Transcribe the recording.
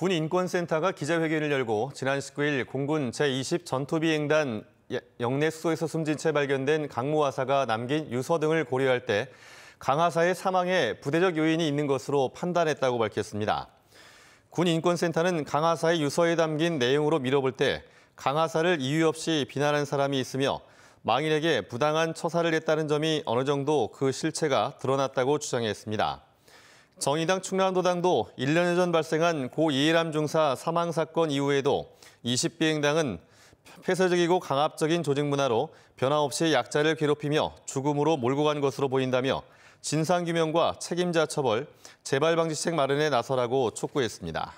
군인권센터가 기자회견을 열고 지난 19일 공군 제20 전투비행단 예, 영내 수소에서 숨진 채 발견된 강무 하사가 남긴 유서 등을 고려할 때 강하사의 사망에 부대적 요인이 있는 것으로 판단했다고 밝혔습니다. 군인권센터는 강하사의 유서에 담긴 내용으로 미뤄볼때 강하사를 이유 없이 비난한 사람이 있으며 망인에게 부당한 처사를 했다는 점이 어느 정도 그 실체가 드러났다고 주장했습니다. 정의당 충남도당도 1년 전 발생한 고이일람 중사 사망 사건 이후에도 20비행당은 폐쇄적이고 강압적인 조직 문화로 변함없이 약자를 괴롭히며 죽음으로 몰고 간 것으로 보인다며 진상규명과 책임자 처벌, 재발 방지책 마련에 나서라고 촉구했습니다.